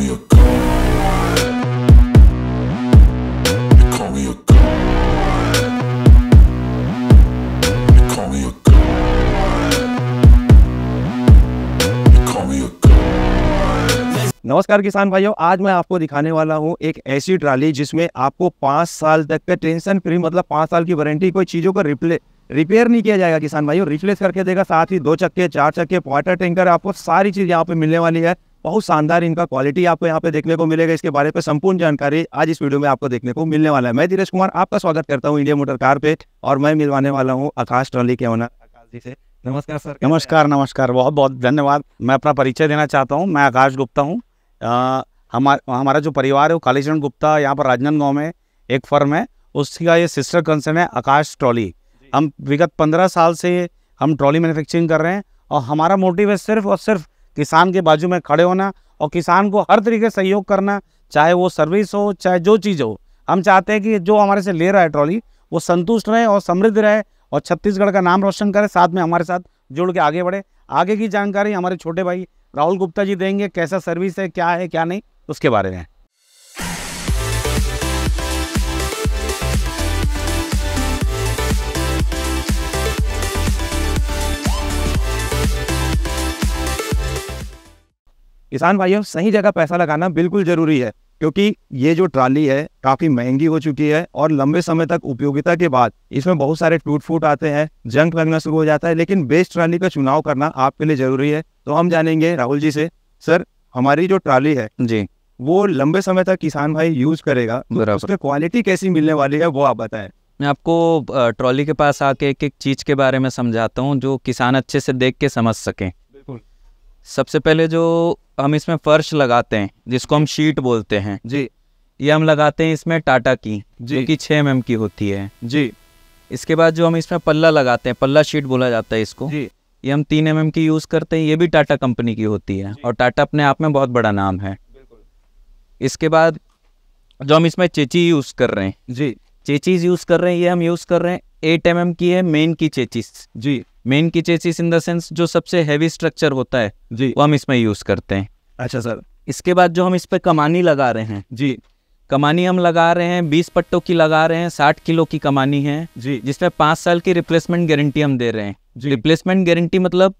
me a god. नमस्कार किसान भाइयों आज मैं आपको दिखाने वाला हूं एक ऐसी ट्राली जिसमें आपको पांच साल तक का टेंशन फ्री मतलब पांच साल की वारंटी कोई चीज़ों का रिप्ले रिपेयर नहीं किया जाएगा किसान भाइयों रिप्लेस करके देगा साथ ही दो चक्के चार चक्के वाटर टैंकर आपको सारी चीज़ यहाँ पे मिलने वाली है बहुत शानदार इनका क्वालिटी आपको यहाँ पे देखने को मिलेगा इसके बारे में संपूर्ण जानकारी आज इस वीडियो में आपको देखने को मिलने वाला है मैं धीरेज कुमार आपका स्वागत करता हूँ इंडिया मोटर कार पे और मैं मिलवाने वाला हूँ आकाश ट्रॉली के ओनर आकाश जी से नमस्कार सर नमस्कार नमस्कार बहुत बहुत धन्यवाद मैं अपना परिचय देना चाहता हूँ मैं आकाश गुप्ता हूँ हमारा हमारा जो परिवार है वो कालीचरण गुप्ता यहाँ पर राजनांदगांव में एक फर्म है उसका ये सिस्टर कंसर्न है आकाश ट्रॉली हम विगत पंद्रह साल से हम ट्रॉली मैन्युफैक्चरिंग कर रहे हैं और हमारा मोटिव है सिर्फ और सिर्फ किसान के बाजू में खड़े होना और किसान को हर तरीके से सहयोग करना चाहे वो सर्विस हो चाहे जो चीज़ हो हम चाहते हैं कि जो हमारे से ले रहा है ट्रॉली वो संतुष्ट रहे और समृद्ध रहे और छत्तीसगढ़ का नाम रोशन करे साथ में हमारे साथ जुड़ के आगे बढ़े आगे की जानकारी हमारे छोटे भाई राहुल गुप्ता जी देंगे कैसा सर्विस है क्या है क्या नहीं उसके बारे में किसान भाइयों सही जगह पैसा लगाना बिल्कुल जरूरी है क्योंकि ये जो ट्राली है काफ़ी महंगी हो चुकी है और लंबे समय तक उपयोगिता के बाद इसमें बहुत सारे टूट फूट आते हैं जंक लगना शुरू हो जाता है लेकिन बेस्ट ट्राली का चुनाव करना आपके लिए जरूरी है तो हम जानेंगे राहुल जी से सर हमारी जो ट्राली है जी वो लंबे समय तक किसान भाई यूज करेगा तो उसमें क्वालिटी कैसी मिलने वाली है वो आप बताएं मैं आपको ट्रॉली के पास आके एक एक चीज़ के बारे में समझाता हूँ जो किसान अच्छे से देख के समझ सके बिल्कुल सबसे पहले जो हम इसमें फर्श लगाते हैं जिसको हम शीट बोलते हैं जी ये हम लगाते हैं इसमें टाटा की जी की छः एम की होती है जी इसके बाद जो हम इसमें पल्ला लगाते हैं पल्ला शीट बोला जाता है इसको जी ये हम तीन एम एम की यूज़ करते हैं ये भी टाटा कंपनी की होती है और टाटा अपने आप में बहुत बड़ा नाम है इसके बाद जो हम इसमें चेची यूज़ कर रहे हैं जी चेचीज यूज़ कर रहे हैं ये हम यूज़ कर रहे हैं एट एम की है मेन की चेचीज जी मेन की चेसिस इन द सेंस जो सबसे हैवी स्ट्रक्चर होता है जी वो हम इसमें यूज करते हैं अच्छा सर इसके बाद जो हम इस पर कमानी लगा रहे हैं जी कमानी हम लगा रहे हैं बीस पट्टों की लगा रहे हैं साठ किलो की कमानी है जी जिसमें पांच साल की रिप्लेसमेंट गारंटी हम दे रहे हैं रिप्लेसमेंट गारंटी मतलब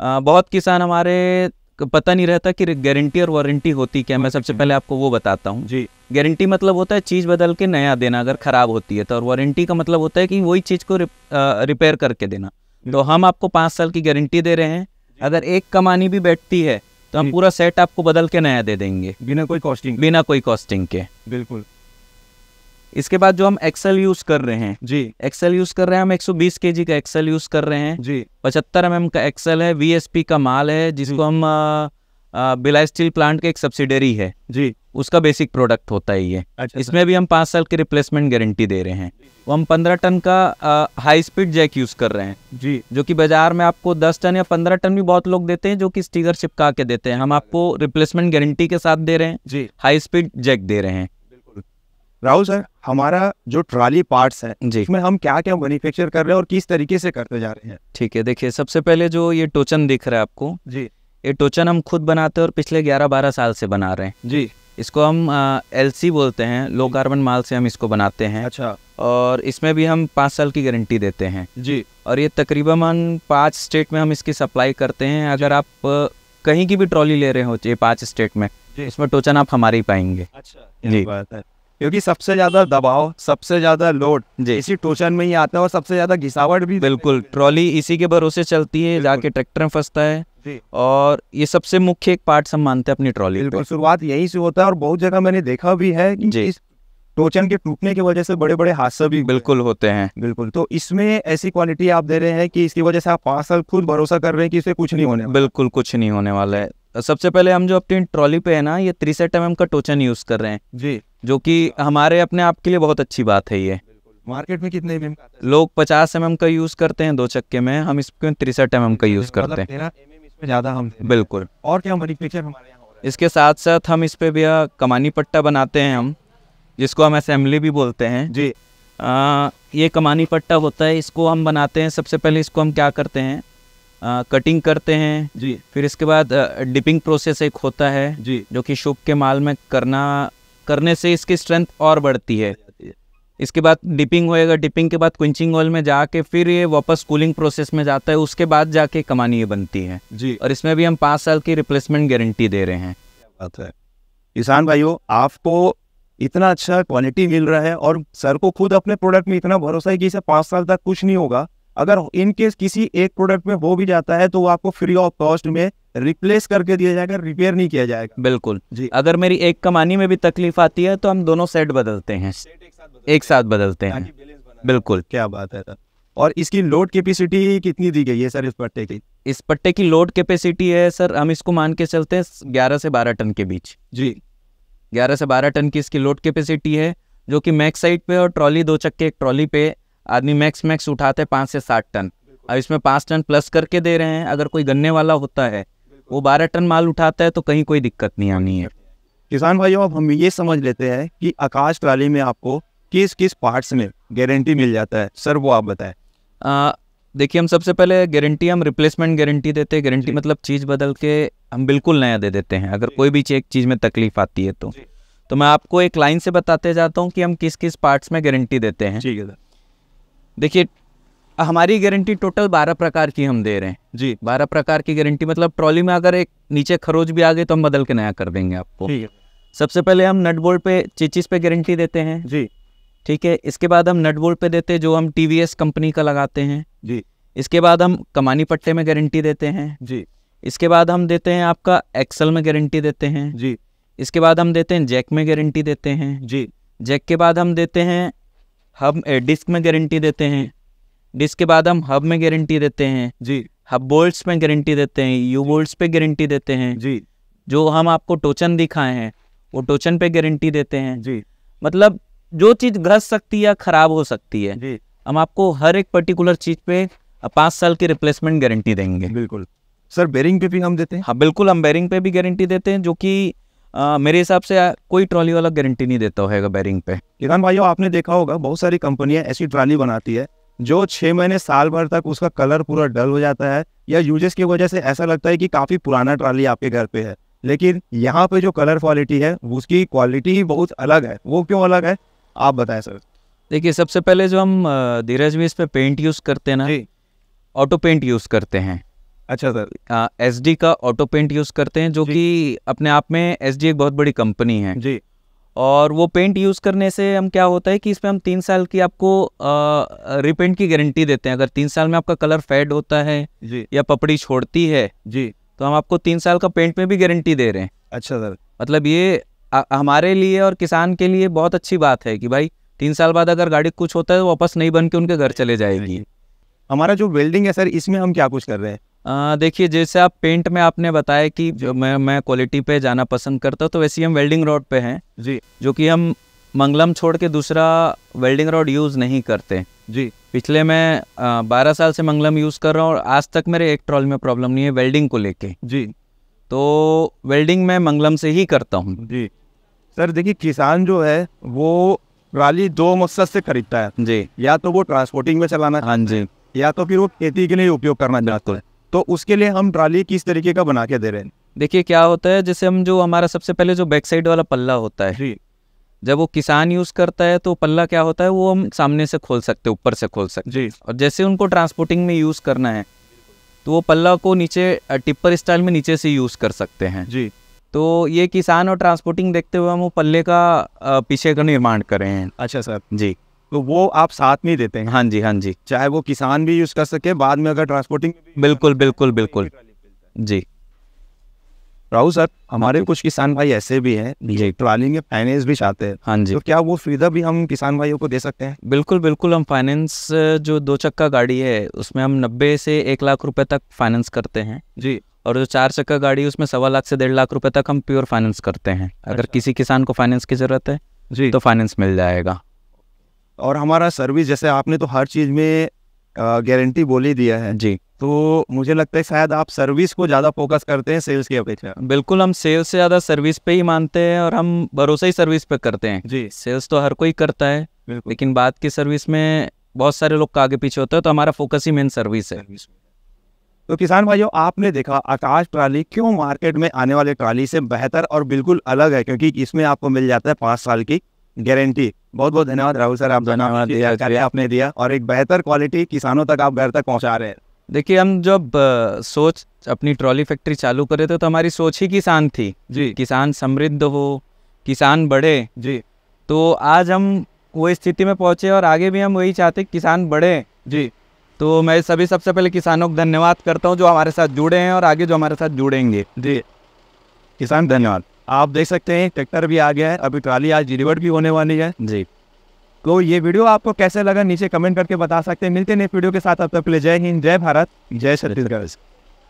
आ, बहुत किसान हमारे पता नहीं रहता कि गारंटी और वारंटी होती क्या मैं सबसे पहले आपको वो बताता हूँ जी गारंटी मतलब होता है चीज़ बदल के नया देना अगर ख़राब होती है तो और वारंटी का मतलब होता है कि वही चीज़ को रिप, आ, रिपेयर करके देना तो हम आपको पाँच साल की गारंटी दे रहे हैं अगर एक कमानी भी बैठती है तो हम पूरा सेट आपको बदल के नया दे देंगे बिना कोई कॉस्टिंग बिना कोई कॉस्टिंग के बिल्कुल इसके बाद जो हम एक्सेल यूज कर रहे हैं जी एक्सेल यूज कर रहे हैं हम 120 केजी का एक्सेल यूज कर रहे हैं जी पचहत्तर एम का एक्सेल है वीएसपी का माल है जिसको हम बिला स्टील प्लांट के एक सब्सिडरी है जी उसका बेसिक प्रोडक्ट होता है ये अच्छा इसमें भी हम पांच साल की रिप्लेसमेंट गारंटी दे रहे हैं वो हम पंद्रह टन का हाई स्पीड जैक यूज़ कर रहे हैं जी जो कि बाजार में आपको दस टन या पंद्रह टन भी बहुत लोग देते हैं जो कि स्टीगर चिपका के देते हैं हम आपको रिप्लेसमेंट गारंटी के साथ दे रहे हैं जी हाई स्पीड जैक दे रहे हैं राहुल सर हमारा जो ट्रॉली पार्ट्स है जी इसमें हम क्या क्या मैन्युफैक्चर कर रहे हैं और किस तरीके से करते जा रहे हैं ठीक है देखिए सबसे पहले जो ये टोचन दिख रहा है आपको जी ये टोचन हम खुद बनाते हैं और पिछले 11-12 साल से बना रहे हैं जी इसको हम एल बोलते हैं लो कार्बन माल से हम इसको बनाते हैं अच्छा और इसमें भी हम पाँच साल की गारंटी देते हैं जी और ये तकरीबन पाँच स्टेट में हम इसकी सप्लाई करते हैं अगर आप कहीं की भी ट्रॉली ले रहे हो ये पाँच स्टेट में इसमें टोचन आप हमारे ही पाएंगे अच्छा जी बात है क्योंकि सबसे ज्यादा दबाव सबसे ज्यादा लोड जी इसी टोचन में ही आता है और सबसे ज्यादा घिसावट भी बिल्कुल ट्रॉली इसी के भरोसे चलती है जाके ट्रैक्टर में फंसता है और ये सबसे मुख्य एक पार्ट हम मानते हैं अपनी ट्रॉली बिल्कुल शुरुआत यही से होता है और बहुत जगह मैंने देखा भी है कि इस टोचन के टूटने की वजह से बड़े बड़े हादसे भी बिल्कुल होते हैं बिल्कुल तो इसमें ऐसी क्वालिटी आप दे रहे हैं कि इसकी वजह से आप पाँच साल खुद भरोसा कर रहे हैं कि इसे कुछ नहीं होने बिल्कुल कुछ नहीं होने वाला है सबसे पहले हम जो अपनी ट्रॉली पे है ना ये त्रिसठ एम का टोचन यूज कर रहे हैं जी जो कि हमारे अपने आप के लिए बहुत अच्छी बात है ये मार्केट में कितने लोग पचास एम का यूज करते हैं दो चक्के में हम इसमें तिरसठ एम का यूज मतलब करते हैं पे ज़्यादा हम बिल्कुल और क्या मैन्युफैक्चर हमारे यहाँ इसके साथ साथ हम इस पे भी कमानी पट्टा बनाते हैं हम जिसको हम असेंबली भी बोलते हैं जी आ, ये कमानी पट्टा होता है इसको हम बनाते हैं सबसे पहले इसको हम क्या करते हैं आ, कटिंग करते हैं जी फिर इसके बाद डिपिंग प्रोसेस एक होता है जी जो कि शुभ के माल में करना करने से इसकी स्ट्रेंथ और बढ़ती है इसके बाद डिपिंग होएगा डिपिंग के बाद क्विंचिंग ऑयल में जाके फिर ये वापस कूलिंग प्रोसेस में जाता है उसके बाद जाके कमानी ये बनती है जी और इसमें भी हम पाँच साल की रिप्लेसमेंट गारंटी दे रहे हैं बात है किसान भाइयों आपको इतना अच्छा क्वालिटी मिल रहा है और सर को खुद अपने प्रोडक्ट में इतना भरोसा है कि इसे पाँच साल तक कुछ नहीं होगा अगर इन केस किसी एक प्रोडक्ट में हो भी जाता है तो वो आपको फ्री ऑफ कॉस्ट में रिप्लेस करके दिया जाएगा रिपेयर नहीं किया जाएगा बिल्कुल जी अगर मेरी एक कमानी में भी तकलीफ आती है तो हम दोनों सेट बदलते हैं एक साथ बदलते हैं बिल्कुल क्या बात है और इसकी लोड कैपेसिटी कितनी दी गई है सर इस पट्टे की इस पट्टे की लोड कैपेसिटी है सर हम इसको मान के चलते हैं ग्यारह से बारह टन के बीच जी ग्यारह से बारह टन की इसकी लोड कैपेसिटी है जो कि मैक साइड पे और ट्रॉली दो चक्के एक ट्रॉली पे आदमी मैक्स मैक्स उठाते पाँच से सात टन अब इसमें पाँच टन प्लस करके दे रहे हैं अगर कोई गन्ने वाला होता है वो बारह टन माल उठाता है तो कहीं कोई दिक्कत नहीं आनी है किसान भाइयों अब हम ये समझ लेते हैं कि आकाश ट्राली में आपको किस किस पार्ट्स में गारंटी मिल जाता है सर वो आप बताएं देखिए हम सबसे पहले गारंटी हम रिप्लेसमेंट गारंटी देते हैं गारंटी मतलब चीज़ बदल के हम बिल्कुल नया दे देते हैं अगर कोई भी एक चीज़ में तकलीफ आती है तो तो मैं आपको एक लाइन से बताते जाता हूँ कि हम किस किस पार्ट्स में गारंटी देते हैं ठीक है सर देखिए हमारी गारंटी टोटल बारह प्रकार की हम दे रहे हैं जी बारह प्रकार की गारंटी मतलब ट्रॉली में अगर एक नीचे खरोज भी आ गए तो हम बदल के नया कर देंगे आपको ठीक है सबसे पहले हम नट बोल्ट पे चीचिस पे गारंटी देते हैं जी ठीक है इसके बाद हम नट बोल्ट पे देते हैं जो हम टी कंपनी का लगाते हैं जी इसके बाद हम कमानी पट्टे में गारंटी देते हैं जी इसके बाद हम देते हैं आपका एक्सल में गारंटी देते हैं जी इसके बाद हम देते हैं जैक में गारंटी देते हैं जी जैक के बाद हम देते हैं हब डिस्क में गारंटी देते हैं डिस्क के बाद हम हब में गारंटी देते हैं जी हब बोल्ट्स में गारंटी देते हैं यू बोल्ट्स पे गारंटी देते हैं जी जो हम आपको टोचन दिखाए हैं वो टोचन पे गारंटी देते हैं जी मतलब जो चीज़ घस सकती है या ख़राब हो सकती है जी हम आपको हर एक पर्टिकुलर चीज़ पे पांच साल की रिप्लेसमेंट गारंटी देंगे बिल्कुल सर बेरिंग पे भी हम देते हैं हाँ बिल्कुल हम बेरिंग पे भी गारंटी देते हैं जो कि आ, मेरे हिसाब से कोई ट्रॉली वाला गारंटी नहीं देता होगा बैरिंग पे किरण भाइयों आपने देखा होगा बहुत सारी कंपनियां ऐसी ट्रॉली बनाती है जो छः महीने साल भर तक उसका कलर पूरा डल हो जाता है या यूजेस की वजह से ऐसा लगता है कि काफ़ी पुराना ट्रॉली आपके घर पे है लेकिन यहाँ पे जो कलर क्वालिटी है उसकी क्वालिटी ही बहुत अलग है वो क्यों अलग है आप बताएं सर देखिए सबसे पहले जो हम धीरज भी इस पर पे पेंट यूज़ करते हैं ना ऑटो पेंट यूज़ करते हैं अच्छा सर एस डी का ऑटो पेंट यूज़ करते हैं जो कि अपने आप में एस डी एक बहुत बड़ी कंपनी है जी और वो पेंट यूज़ करने से हम क्या होता है कि इसमें हम तीन साल की आपको रिपेंट की गारंटी देते हैं अगर तीन साल में आपका कलर फेड होता है जी या पपड़ी छोड़ती है जी तो हम आपको तीन साल का पेंट में भी गारंटी दे रहे हैं अच्छा सर मतलब ये आ, हमारे लिए और किसान के लिए बहुत अच्छी बात है कि भाई तीन साल बाद अगर गाड़ी कुछ होता है तो वापस नहीं बन के उनके घर चले जाएगी हमारा जो वेल्डिंग है सर इसमें हम क्या कुछ कर रहे हैं देखिए जैसे आप पेंट में आपने बताया कि जो मैं मैं क्वालिटी पे जाना पसंद करता हूँ तो वैसे ही हम वेल्डिंग रोड पे हैं जी जो कि हम मंगलम छोड़ के दूसरा वेल्डिंग रोड यूज़ नहीं करते जी पिछले मैं बारह साल से मंगलम यूज़ कर रहा हूँ और आज तक मेरे एक ट्रॉल में प्रॉब्लम नहीं है वेल्डिंग को लेके जी तो वेल्डिंग मैं मंगलम से ही करता हूँ जी सर देखिए किसान जो है वो ट्राली दो मकसद से खरीदता है जी या तो वो ट्रांसपोर्टिंग में चलाना हाँ जी या तो फिर वो खेती के लिए उपयोग करना चाहता है तो उसके लिए हम ट्राली किस तरीके का बना के दे रहे हैं देखिए क्या होता है जैसे हम जो हमारा सबसे पहले जो बैक साइड वाला पल्ला होता है जब वो किसान यूज़ करता है तो पल्ला क्या होता है वो हम सामने से खोल सकते हैं ऊपर से खोल सकते जी और जैसे उनको ट्रांसपोर्टिंग में यूज़ करना है तो वो पल्ला को नीचे टिप्पर स्टाइल में नीचे से यूज़ कर सकते हैं जी तो ये किसान और ट्रांसपोर्टिंग देखते हुए हम वो पल्ले का पीछे का निर्माण कर रहे हैं अच्छा सर जी तो वो आप साथ में देते हैं हाँ जी हाँ जी चाहे वो किसान भी यूज़ कर सके बाद में अगर ट्रांसपोर्टिंग बिल्कुल बिल्कुल तो बिल्कुल जी राहुल सर हमारे कुछ किसान भाई ऐसे भी हैं जी में फाइनेंस भी चाहते हैं हाँ जी तो क्या वो सुविधा भी हम किसान भाइयों को दे सकते हैं बिल्कुल बिल्कुल हम फाइनेंस जो दो चक्का गाड़ी है उसमें हम नब्बे से एक लाख रुपए तक फाइनेंस करते हैं जी और जो चार चक्का गाड़ी उसमें सवा लाख से डेढ़ लाख रुपए तक हम प्योर फाइनेंस करते हैं अगर अच्छा। किसी किसान को फाइनेंस की जरूरत है जी तो फाइनेंस मिल जाएगा और हमारा सर्विस जैसे आपने तो हर चीज़ में गारंटी बोली दिया है जी तो मुझे लगता है शायद आप सर्विस को ज़्यादा फोकस करते हैं सेल्स की अपेक्षा बिल्कुल हम सेल्स से ज़्यादा सर्विस पे ही मानते हैं और हम भरोसा ही सर्विस पे करते हैं जी सेल्स तो हर कोई करता है लेकिन बात की सर्विस में बहुत सारे लोग का आगे पीछे होता है तो हमारा फोकस ही मेन सर्विस है तो किसान भाइयों आपने देखा आकाश ट्राली क्यों मार्केट में आने वाले ट्राली से बेहतर और बिल्कुल अलग है क्योंकि इसमें आपको मिल जाता है पांच साल की गारंटी बहुत बहुत धन्यवाद राहुल सर आप धन्यवाद दिया आपने दिया और एक बेहतर क्वालिटी किसानों तक आप घर तक पहुँचा रहे हैं देखिए हम जब सोच अपनी ट्रॉली फैक्ट्री चालू करे थे तो हमारी सोच ही किसान थी जी किसान समृद्ध हो किसान बढ़े जी तो आज हम वो स्थिति में पहुंचे और आगे भी हम वही चाहते किसान बढ़े जी तो मैं सभी सबसे पहले किसानों को धन्यवाद करता हूँ जो हमारे साथ जुड़े हैं और आगे जो हमारे साथ जुड़ेंगे जी किसान धन्यवाद आप देख सकते हैं ट्रैक्टर भी आ गया है अभी ट्राली आज डिलीवर्ड भी होने वाली है जी तो ये वीडियो आपको कैसे लगा नीचे कमेंट करके बता सकते हैं मिलते हैं नेक्स्ट वीडियो के साथ अब तक के लिए जय हिंद जय भारत जय छत्तीसगढ़